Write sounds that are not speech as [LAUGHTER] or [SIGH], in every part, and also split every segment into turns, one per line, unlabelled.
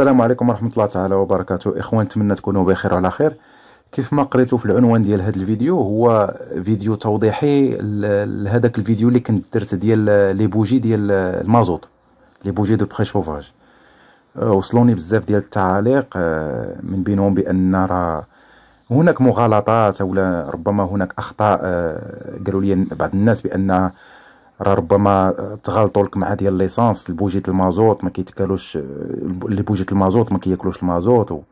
السلام عليكم ورحمه الله تعالى وبركاته اخوان نتمنى تكونوا بخير وعلى خير كيف ما قريتوا في العنوان ديال هذا الفيديو هو فيديو توضيحي لهذاك الفيديو اللي كنت درت ديال لي بوجي ديال المازوط لي بوجي دو بريشوفاج أه، وصلوني بزاف ديال التعاليق أه، من بينهم بان راه هناك مغالطات او ربما هناك اخطاء أه، قالوا لي بعض الناس بان راه ربما تغلطوا لك مع ديال ليسانس البوجيت المازوت ما كيتكالوش اللي بوجيت المازوت ما كياكلوش المازوت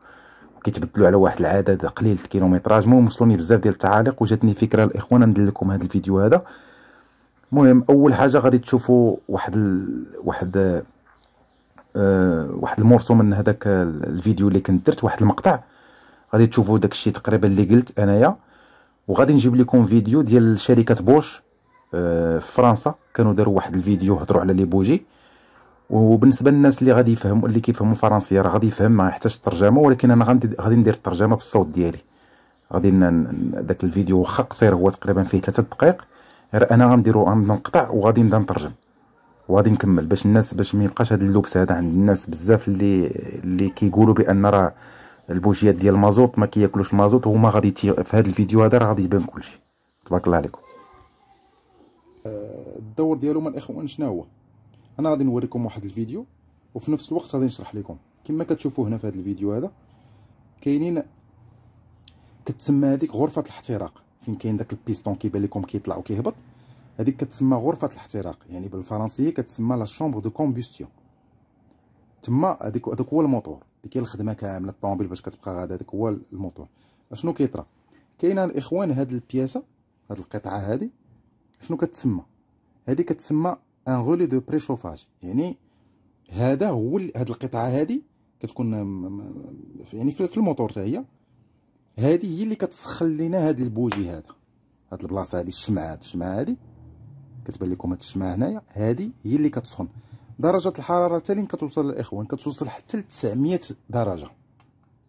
وكيتبدلوا على واحد العدد قليل الكيلومتراج المهم وصلوني بزاف ديال التعاليق وجاتني فكره الاخوان ندير لكم هذا الفيديو هذا المهم اول حاجه غادي تشوفوا واحد ال... واحد أه... واحد المورتو من هذاك الفيديو اللي كنت درت واحد المقطع غادي تشوفوا داك الشيء تقريبا اللي قلت انايا وغادي نجيب لكم فيديو ديال شركه بوش في آه، فرنسا كانوا داروا واحد الفيديو هضروا على لي بوجي وبالنسبه للناس اللي غادي يفهموا اللي كيفهموا الفرنسيه راه غادي يفهم ما يحتاج الترجمه ولكن انا غادي ندير الترجمه بالصوت ديالي غادي داك الفيديو واخا قصير هو تقريبا فيه 3 دقائق غير انا غنديرو غنبدا نقطع وغادي نبدا نترجم وغادي نكمل باش الناس باش ما يبقاش هذا اللبس هذا عند الناس بزاف اللي اللي كيقولوا بان راه البوجيات ديال المازوط ما كياكلوش المازوط وهما غادي في هذا الفيديو هذا راه غادي يبان كلشي تبارك الله عليكم الدور ديالهم الاخوان شنو هو انا غادي نوريكم واحد الفيديو وفي نفس الوقت غادي نشرح لكم كما كتشوفوا هنا في هذا الفيديو هذا كاينين كتسمى هذيك غرفه الاحتراق فين كاين داك البيستون كيبان لكم كيطلع وكيهبط هذيك كتسمى غرفه الاحتراق يعني بالفرنسيه كتسمى لا شومبر دو كومبيستيون تما هذيك هذاك هو الموتور ديك هي الخدمه كامله الطوموبيل باش كتبقى غادا هذاك هو الموتور اشنو كيطرى كاينه الاخوان هاد البياسه هاد القطعه هادي شنو كتسمى هذه كتسمى ان غولي دو بريشوفاج يعني هذا هو هذه القطعه هذه كتكون يعني في الموتور حتى هي هذه هي اللي كتسخن لنا هذا البوجي هذا هذه البلاصه هذه الشمعه هاد الشمعه هذه كتبان لكم هذه الشمعه هنايا هذه هي اللي كتسخن درجه الحراره حتى لين كتوصل الاخوان كتوصل حتى ل 900 درجه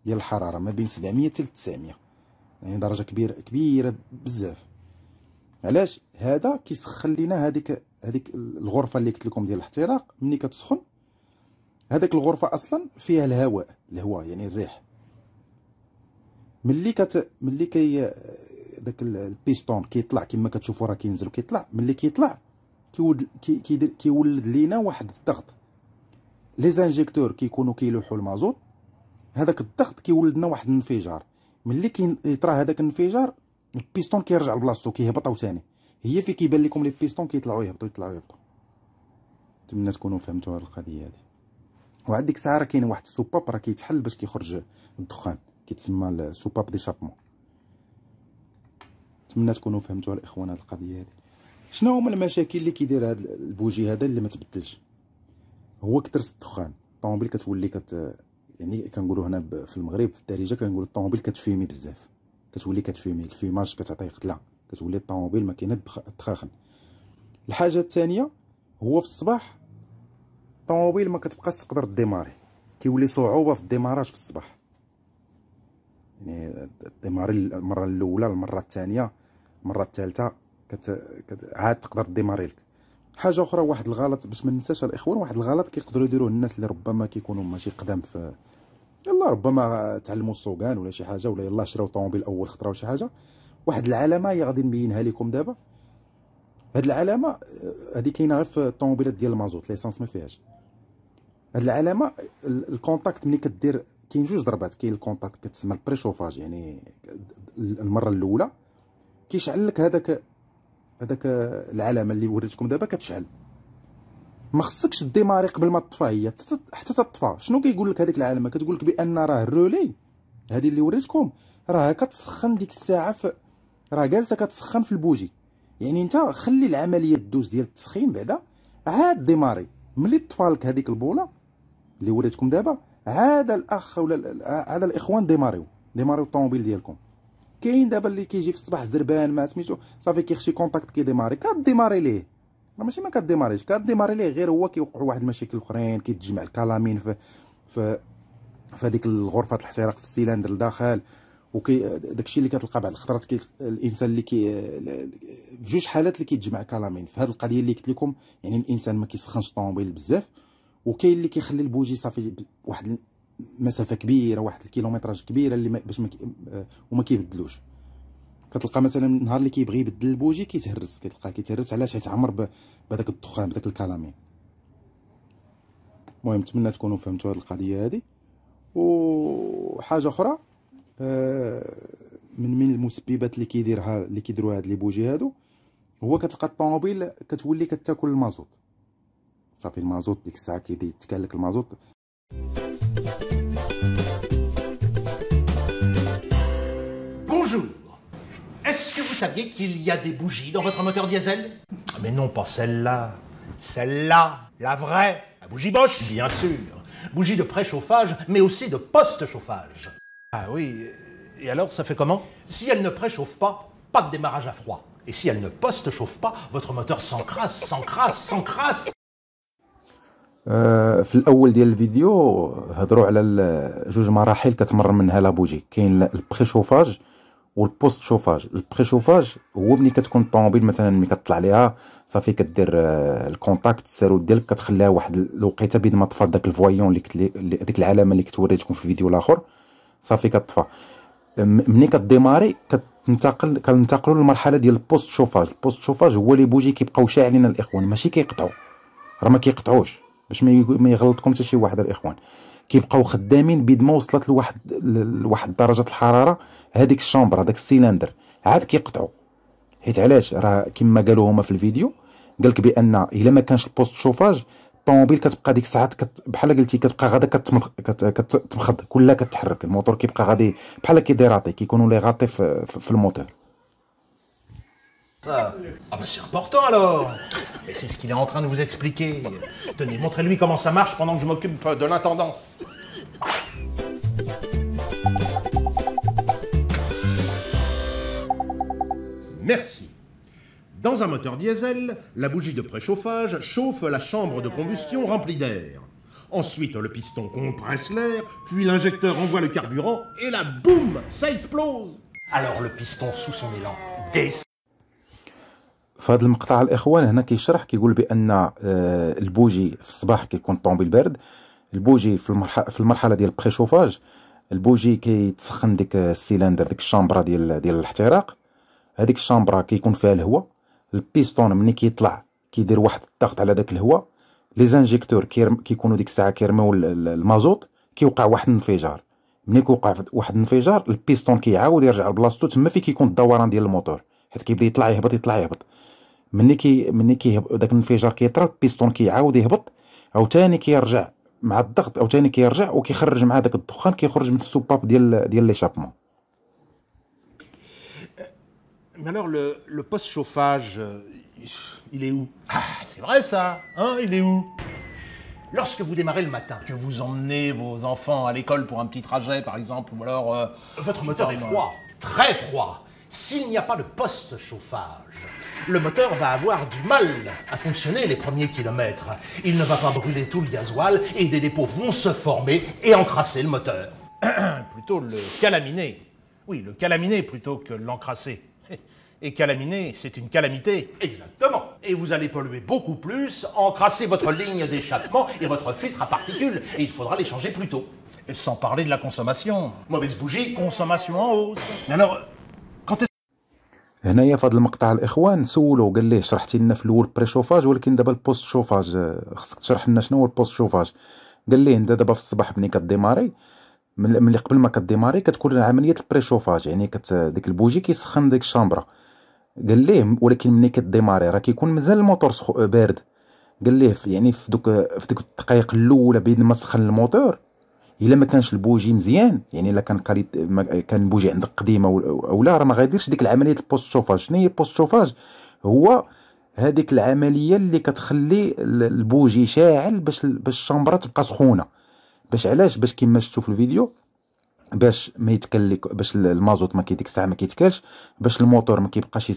ديال الحراره ما بين 700 حتى ل 900 يعني درجه كبيره كبيره بزاف علاش هذا كيسخن لينا هذيك هذيك الغرفه اللي قلت لكم ديال الاحتراق ملي كتسخن هذيك الغرفه اصلا فيها الهواء الهواء يعني الريح ملي كت ملي كي داك البيستون كيطلع كما كتشوفوا راه كينزل وكيطلع ملي كيطلع كيولد كي كيولد لينا واحد الضغط لي زانجيكتور كيكونوا كيلوحوا المازوت هذاك الضغط كيولد لنا واحد الانفجار ملي كيطرى هذاك الانفجار البيستون كيرجع لبلاصتو كيهبط عاوتاني هي فين كيبان لكم لي بيستون كيطلعوا يهبطوا يطلعوا يهبطوا نتمنى تكونوا فهمتوا هذه القضيه هذه وعاد ديك الساعه راه كاين واحد السوباب راه كيتحل باش كيخرج الدخان كيتسمى السوباب دي شابمون نتمنى تكونوا فهمتوا الاخوان هذه القضيه هذه شنو هما المشاكل اللي كيدير هذا البوجي هذا اللي ما تبدلش هو كثرت الدخان الطوموبيل كتولي كت يعني كنقولوا هنا في المغرب في الدارجه كنقولوا الطوموبيل كتفيمي بزاف كتولي كتفيمي الفيماج كتعطيه قتله كتولي الطوموبيل ما كاينه الحاجه الثانيه هو في الصباح الطوموبيل ما كتبقاش تقدر ديماري كيولي صعوبه في الديماراج في الصباح يعني ديماري المره الاولى المره الثانيه المره الثالثه كت... كت... عاد تقدر ديماري لك حاجه اخرى واحد الغلط باش ما ننساش الاخوان واحد الغلط كيقدروا يديروه الناس اللي ربما كيكونوا ماشي قدام في يلا ربما تعلموا السوقان ولا شي حاجه ولا يلا شراو طوموبيل اول خطره ولا شي حاجه واحد العلامه هي غادي نبينها لكم دابا هاد العلامه آه، هادي كاينه غير في الطوموبيلات ديال المازوت ليسانس ما فيهاش هاد العلامه الكونتاكت ملي كدير كاين جوج ضربات كاين الكونتاكت كتسمى البريشوفاج يعني المره الاولى كيشعل لك هذاك هذاك العلامه اللي وريتكم دابا كتشعل ما خصكش ديماري قبل ما تطفى هي حتى تطفى شنو كيقول لك هذيك العالمه كتقول لك بان راه الرولي هذه اللي وريتكم راه كتسخن ديك الساعه في راه جالسه كتسخن في البوجي يعني انت خلي العمليه دوز ديال التسخين بعدا عاد ديماري ملي طفى لك هذيك البوله اللي وريتكم دابا هذا الاخ ولا هذا الاخوان ديماريو ديماريو الطوموبيل ديالكم كاين دابا اللي كيجي في الصباح زربان ما سميتو صافي كيخشي كونتاكت كيديماري كديماري ليه راه ماشي ما كديماريش كديماري ليه غير هو كيوقعوا واحد المشاكل اخرين كيتجمع الكلامين في في في هذيك الغرفه الاحتراق في السيلندر لداخل وكي داكشي اللي كتلقى بعض الخطرات كي الانسان اللي كي بجوج حالات اللي كيتجمع الكلامين في هذه القضيه اللي قلت لكم يعني الانسان ما كيسخنش الطوموبيل بزاف وكاين اللي كيخلي البوجي صافي واحد المسافه كبيره واحد الكيلومتراج كبيره اللي باش ما آه، وما كيبدلوش كتلقى مثلا نهار اللي كيبغي يبدل البوجي كيتهرس كتلقاه كيتهرس علاش غيتعمر بهذاك الدخان بداك الكلامين المهم نتمنى تكونوا فهمتوا هذه القضيه هذه وحاجه اخرى آه، من من المسببات اللي كيديرها اللي كيديروا هاد لي بوجي هادو هو كتلقى الطوموبيل كتولي كتاكل المازوت صافي المازوت ديك الساعه كيدي يتكالك المازوت
بونجور Est-ce que vous saviez qu'il y a des bougies dans votre moteur diesel Mais non, pas celle-là. Celle-là, la vraie, la bougie Bosch, bien sûr. Bougie de préchauffage, mais aussi de post-chauffage. Ah oui, et alors ça fait comment Si elle ne préchauffe pas, pas de démarrage à froid. Et si elle ne post-chauffe pas, votre moteur s'encrasse, s'encrasse, s'encrasse
euh, والبوست شوفاج البري شوفاج هو ملي كتكون الطوموبيل مثلا ملي كطلع ليها صافي كدير آه، الكونتاكت السيرود ديالك كتخليها واحد الوقيته بين ما طفى داك الفوايون اللي كتلي ديك العلامه اللي كتوريتكم في الفيديو الاخر صافي كطفى ملي كديماري كتنتقل كننتقلوا للمرحله ديال البوست شوفاج البوست شوفاج هو لي بوجي كيبقاو شاعلين الاخوان ماشي كيقطعوا راه ما كيقطعوش باش ما يغلطكم حتى شي واحد الاخوان كيبقاو خدامين بيد ما وصلت لواحد لواحد درجه الحراره هذيك الشومبر هذاك السيلندر عاد كيقطعوا حيت علاش راه كما قالوا هما في الفيديو قال لك بان الا ما كانش البوست شوفاج الطوموبيل كتبقى ديك الساعات كت... بحال قلتي كتبقى غادا كتمخ... كت... كتمخض كلها كتحرك الموتور كيبقى غادي بحال كيديراطي كيكونوا لي غاطي في... في الموتور
Ah bah c'est important alors Mais c'est ce qu'il est en train de vous expliquer. Tenez, montrez-lui comment ça marche pendant que je m'occupe euh, de l'intendance. Merci. Dans un moteur diesel, la bougie de préchauffage chauffe la chambre de combustion remplie d'air. Ensuite, le piston compresse l'air, puis l'injecteur envoie le carburant, et la boum, ça explose Alors le piston, sous son élan, descend.
في هذا المقطع الاخوان هنا كيشرح كيقول بان آه، البوجي في الصباح كيكون الطوموبيل بارد البوجي في المرحله في المرحله ديال البريشوفاج البوجي كيتسخن ديك السيلندر ديك الشامبرا ديال ديال الاحتراق هذيك الشامبرا كيكون فيها الهواء البيستون ملي كيطلع كيدير واحد الضغط على داك الهواء لي زانجيكتور كيكونوا ديك الساعه كيرميو المازوط كيوقع واحد الانفجار ملي كيوقع واحد الانفجار البيستون كيعاود يرجع لبلاصتو تما فين كيكون الدوران ديال الموتور حيت كيبدا يطلع يهبط يطلع يهبط Mais alors,
le, le post-chauffage, euh, il est où ah, C'est vrai ça, hein Il est où Lorsque vous démarrez le matin, que vous emmenez vos enfants à l'école pour un petit trajet, par exemple, ou alors... Euh, Votre moteur est froid, très froid. S'il n'y a pas de post-chauffage, le moteur va avoir du mal à fonctionner les premiers kilomètres. Il ne va pas brûler tout le gasoil et des dépôts vont se former et encrasser le moteur. [CLEARS THROAT] plutôt le calaminer. Oui, le calaminer plutôt que l'encrasser. [LAUGHS] Et calaminer, c'est une calamité. Exactement. Et vous allez polluer beaucoup plus, encrasser votre ligne d'échappement et votre filtre à particules. Et il faudra les changer plus tôt. sans parler de la consommation. Mauvaise bougie, consommation en hausse.
Alors, هنايا في هذا المقطع الاخوان سولو قال ليه شرحتي لنا في الاول بري شوفاج ولكن دابا البوست آه، شوفاج خصك تشرح لنا شنو هو البوست شوفاج قال ليه انت دابا في الصباح ملي كديماري ملي قبل ما كديماري كتكون عمليه البري شوفاج يعني كت ديك البوجي كيسخن ديك الشامبره قال ليه ولكن ملي كديماري راه كيكون مازال الموتور بارد قال ليه يعني في دوك في ديك الدقائق الاولى بين ما سخن الموتور الا ما كانش البوجي مزيان يعني الا كان قريت كان البوجي عندك قديمه او لا راه ما غاديرش ديك العمليه البوست شوفاج شنو هي البوست شوفاج هو هذيك العمليه اللي كتخلي البوجي شاعل باش باش الشامبره تبقى سخونه باش علاش باش كما شفتوا في الفيديو باش ما يتكلك باش المازوت ما كيديك الساعه ما كيتكلش باش الموتور ما كيبقاش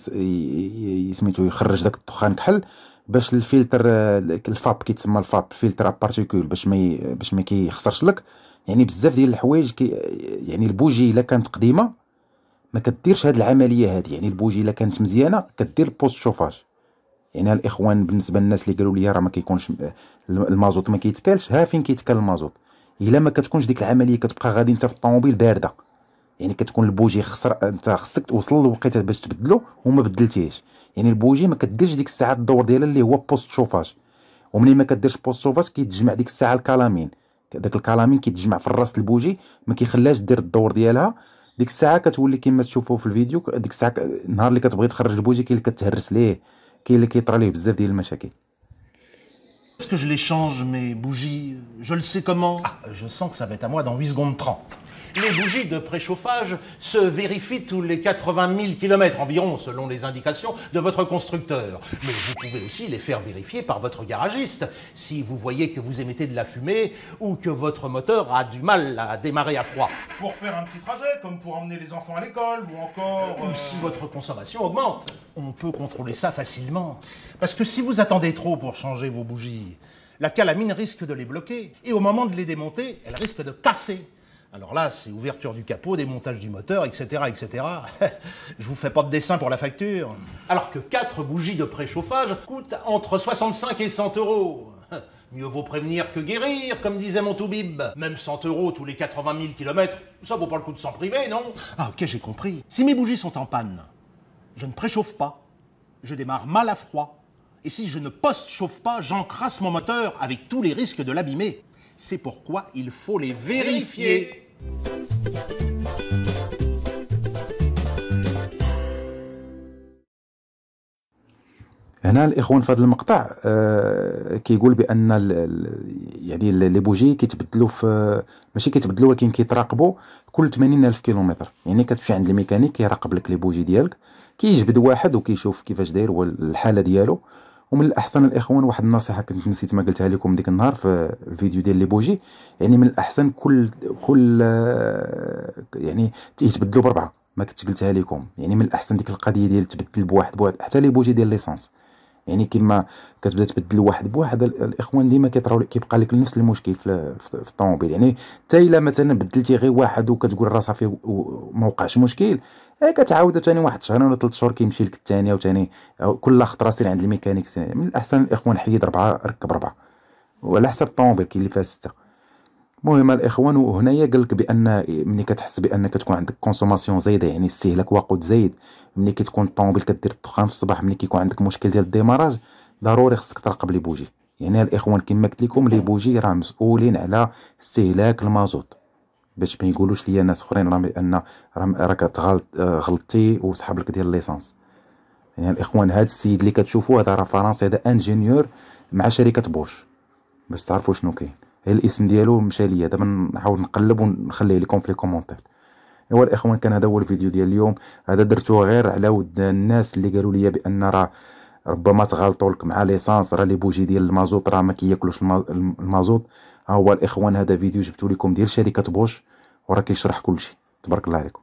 سميتو يخرج داك الدخان كحل باش الفلتر الفاب كيتسمى الفاب فلتر بارتيكول باش ما باش ما كيخسرش لك يعني بزاف ديال الحوايج يعني البوجي الا كانت قديمه ما كديرش هاد العمليه هادي يعني البوجي الا كانت مزيانه كدير بوست شوفاج يعني الاخوان بالنسبه للناس اللي قالوا لي راه ما كيكونش المازوت ما كيتكالش ها فين كيتكال المازوت الا ما كتكونش ديك العمليه كتبقى غادي انت في الطوموبيل بارده يعني كتكون البوجي خسر انت خصك توصل لوقيته باش تبدلو وما بدلتيهش يعني البوجي ما كديرش ديك الساعه الدور ديالها اللي هو بوست شوفاج ومنين ما كديرش بوست شوفاج كيتجمع ديك الساعه الكلامين داك الكلامين كيتجمع في الراس البوجي ما كيخلاش دير الدور ديالها ديك الساعه كتولي كما تشوفوا في الفيديو ديك الساعه النهار اللي كتبغي تخرج البوجي كاين اللي كتهرس ليه كاين اللي كيطرى ليه بزاف ديال المشاكل
Est-ce que je les change mes bougies Je le sais comment ah, Je sens que ça va être à moi dans 8 secondes 30. les bougies de préchauffage se vérifient tous les 80 000 km environ, selon les indications de votre constructeur. Mais vous pouvez aussi les faire vérifier par votre garagiste. Si vous voyez que vous émettez de la fumée ou que votre moteur a du mal à démarrer à froid. Pour faire un petit trajet, comme pour emmener les enfants à l'école ou encore... Ou euh, si votre consommation augmente. On peut contrôler ça facilement. Parce que si vous attendez trop pour changer vos bougies, la calamine risque de les bloquer. Et au moment de les démonter, elle risque de casser. Alors là, c'est ouverture du capot, démontage du moteur, etc. etc. [LAUGHS] Je vous fais pas de dessin pour la facture. Alors que 4 bougies de préchauffage coûtent entre 65 et 100 euros. [LAUGHS] Mieux vaut prévenir que guérir, comme disait mon toubib. Même 100 euros tous les 80 000 km, ça vaut pas le coup de s'en priver, non Ah ok, j'ai compris. Si mes bougies sont en panne, je ne préchauffe pas, je démarre mal à froid, et si je ne post-chauffe pas, j'encrasse mon moteur avec tous les risques de l'abîmer. C'est pourquoi il faut les vérifier.
هنا الاخوان في هذا المقطع آه كيقول بان يعني لي بوجي كيتبدلوا في ماشي كيتبدلوا ولكن كيتراقبوا كل 80000 كيلومتر يعني كتمشي عند الميكانيك كيراقب لك لي بوجي ديالك كيجبد واحد وكيشوف كيفاش داير والحاله الحاله ديالو ومن الاحسن الاخوان واحد النصيحه كنت نسيت ما قلتها لكم ديك النهار في الفيديو ديال لي بوجي يعني من الاحسن كل كل آه، يعني يتبدلوا بربعه ما كنت قلتها لكم يعني من الاحسن ديك القضيه ديال تبدل بواحد بواحد حتى لي بوجي ديال ليسونس يعني كيما كتبدا تبدل واحد بواحد الاخوان ديما كيطراو كيبقى لك نفس المشكل في, في الطوموبيل يعني حتى الا مثلا بدلتي غير واحد وكتقول راه صافي ما وقعش مشكل اي آه، كتعاود ثاني واحد شهر ولا ثلاث شهور كيمشي لك الثانيه وثاني كل خطره سير عند الميكانيك من الاحسن الاخوان حيد اربعه ركب اربعه وعلى حسب الطوموبيل كاين اللي فيها سته المهم الاخوان وهنايا قال لك بان ملي كتحس بانك تكون عندك كونسوماسيون زايده يعني استهلاك وقود زايد ملي كتكون الطوموبيل كدير الدخان في الصباح ملي كيكون عندك مشكل ديال الديماراج ضروري خصك ترقب لي بوجي يعني الاخوان كما قلت لكم لي بوجي راه مسؤولين على استهلاك المازوت باش ما يقولوش ليا ناس اخرين راه بان راك غلط غلطتي وسحب لك ديال ليسانس يعني الاخوان هذا السيد اللي كتشوفوه هذا راه فرنسي هذا انجينيور مع شركه بورش باش تعرفوا شنو كاين الاسم ديالو مشى ليا دابا نحاول نقلب ونخليه لكم في لي كومونتير ايوا الاخوان كان هذا هو الفيديو ديال اليوم هذا درتو غير على ود الناس اللي قالوا لي بان راه ربما تغلطوا لك مع ليسانس راه لي بوجي ديال المازوت راه ما كياكلوش المازوت ها هو الاخوان هذا فيديو جبتو لكم ديال شركه بوش وراه كيشرح كلشي تبارك الله عليكم